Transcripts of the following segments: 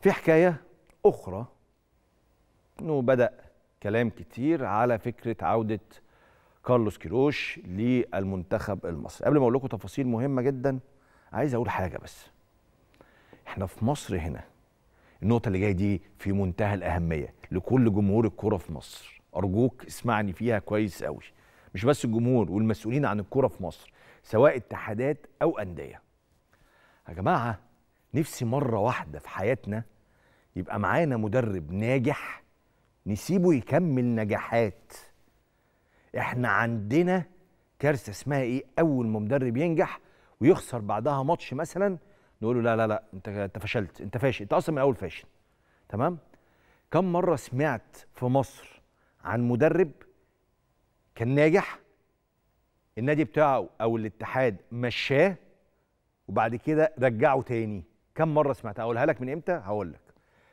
في حكاية أخرى أنه بدأ كلام كتير على فكرة عودة كارلوس كيروش للمنتخب المصري قبل ما أقول لكم تفاصيل مهمة جدا عايز أقول حاجة بس إحنا في مصر هنا النقطة اللي جاية دي في منتهى الأهمية لكل جمهور الكرة في مصر أرجوك اسمعني فيها كويس قوي مش بس الجمهور والمسؤولين عن الكرة في مصر سواء اتحادات أو أندية يا جماعة نفسي مره واحده في حياتنا يبقى معانا مدرب ناجح نسيبه يكمل نجاحات احنا عندنا كارثه اسمها ايه اول ما مدرب ينجح ويخسر بعدها ماتش مثلا نقول له لا لا لا انت انت فشلت انت فاشل انت اصلا من الاول فاشل تمام كم مره سمعت في مصر عن مدرب كان ناجح النادي بتاعه او الاتحاد مشاه وبعد كده رجعه تاني كم مره سمعتها اقولها لك من امتى هقول لك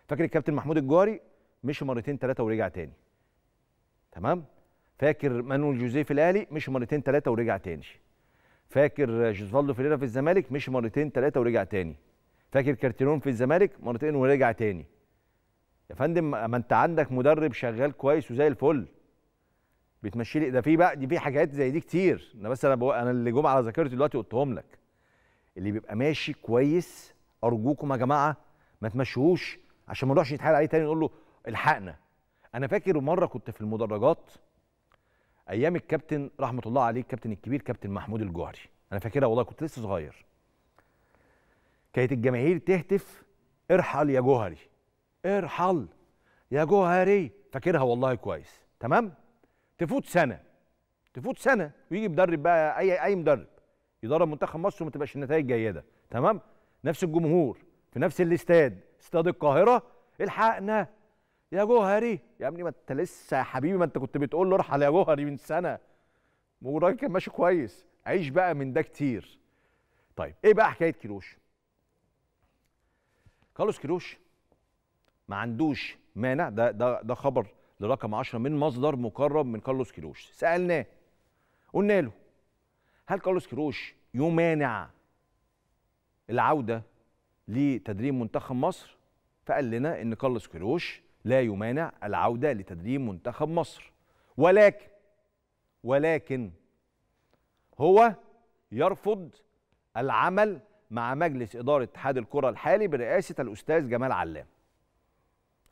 فاكر الكابتن محمود الجواري مشي مرتين ثلاثه ورجع تاني تمام فاكر مانويل جوزيه في الاهلي مشي مرتين ثلاثه ورجع تاني فاكر جوزفالدو فيريرا في الزمالك مشي مرتين ثلاثه ورجع تاني فاكر كارتيرون في الزمالك مرتين ورجع تاني يا فندم ما انت عندك مدرب شغال كويس وزي الفل بتمشي لي ده في بقى دي في حاجات زي دي كتير انا بس انا بو... انا اللي جم على ذاكرتي دلوقتي قلتهم لك اللي بيبقى ماشي كويس ارجوكم يا جماعه ما تمشوهوش عشان ما نروحش نتحايل عليه تاني نقول له الحقنا انا فاكر مره كنت في المدرجات ايام الكابتن رحمه الله عليه الكابتن الكبير كابتن محمود الجوهري انا فاكرها والله كنت لسه صغير كانت الجماهير تهتف ارحل يا جوهري ارحل يا جوهري فاكرها والله كويس تمام تفوت سنه تفوت سنه ويجي مدرب بقى اي اي مدرب يدرب منتخب مصر وما تبقاش النتائج جيده تمام نفس الجمهور في نفس الاستاد استاد القاهره الحقنا يا جوهري يا ابني ما انت لسه يا حبيبي ما انت كنت بتقول له ارحل يا جوهري من سنه والراجل كان ماشي كويس عيش بقى من ده كتير طيب ايه بقى حكايه كيروش كارلوس كيروش ما عندوش مانع ده ده ده خبر لرقم 10 من مصدر مقرب من كارلوس كيروش سالناه قلنا له هل كارلوس كيروش يمانع العوده لتدريب منتخب مصر فقال لنا ان كارلوس كيروش لا يمانع العوده لتدريب منتخب مصر ولكن ولكن هو يرفض العمل مع مجلس إدارة اتحاد الكرة الحالي برئاسة الأستاذ جمال علام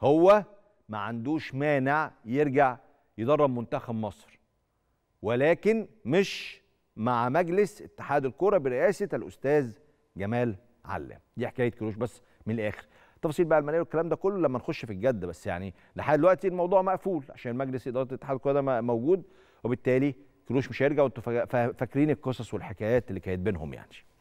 هو ما عندوش مانع يرجع يدرب منتخب مصر ولكن مش مع مجلس اتحاد الكرة برئاسة الأستاذ جمال علام دي حكايه كروش بس من الاخر تفاصيل بقى الماليه والكلام ده كله لما نخش في الجد بس يعني لحد دلوقتي الموضوع مقفول عشان مجلس اداره الاتحاد الكوره ده موجود وبالتالي كروش مش هيرجع وانتوا فاكرين القصص والحكايات اللي كانت بينهم يعني